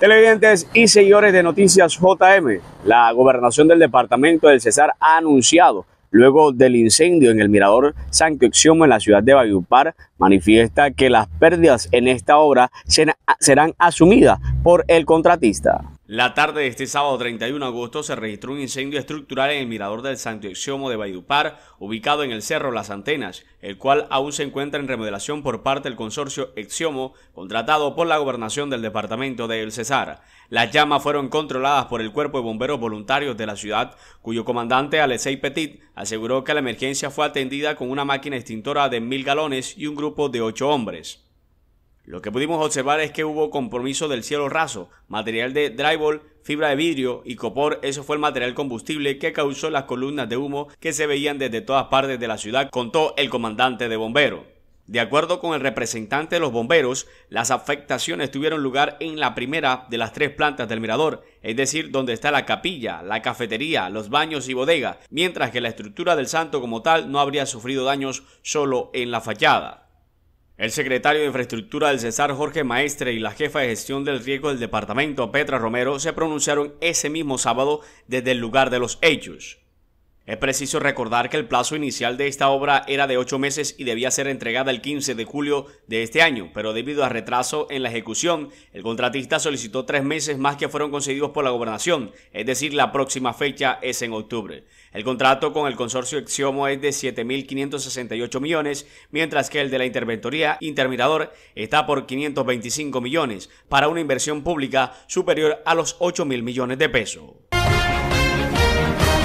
Televidentes y señores de Noticias JM, la gobernación del departamento del Cesar ha anunciado, luego del incendio en el mirador San en la ciudad de Bayupar, manifiesta que las pérdidas en esta obra serán asumidas por el contratista. La tarde de este sábado 31 de agosto se registró un incendio estructural en el mirador del Santo Exiomo de Baidupar, ubicado en el Cerro Las Antenas, el cual aún se encuentra en remodelación por parte del consorcio Exiomo, contratado por la gobernación del departamento de El Cesar. Las llamas fueron controladas por el cuerpo de bomberos voluntarios de la ciudad, cuyo comandante Alexei Petit aseguró que la emergencia fue atendida con una máquina extintora de mil galones y un grupo de ocho hombres. Lo que pudimos observar es que hubo compromiso del cielo raso, material de drywall, fibra de vidrio y copor, eso fue el material combustible que causó las columnas de humo que se veían desde todas partes de la ciudad, contó el comandante de bomberos. De acuerdo con el representante de los bomberos, las afectaciones tuvieron lugar en la primera de las tres plantas del mirador, es decir, donde está la capilla, la cafetería, los baños y bodega, mientras que la estructura del santo como tal no habría sufrido daños solo en la fachada. El secretario de Infraestructura del Cesar, Jorge Maestre, y la jefa de gestión del riesgo del departamento, Petra Romero, se pronunciaron ese mismo sábado desde el lugar de los hechos. Es preciso recordar que el plazo inicial de esta obra era de ocho meses y debía ser entregada el 15 de julio de este año, pero debido a retraso en la ejecución, el contratista solicitó tres meses más que fueron concedidos por la gobernación, es decir, la próxima fecha es en octubre. El contrato con el consorcio Exiomo es de 7.568 millones, mientras que el de la interventoría Intermirador está por 525 millones, para una inversión pública superior a los 8.000 millones de pesos.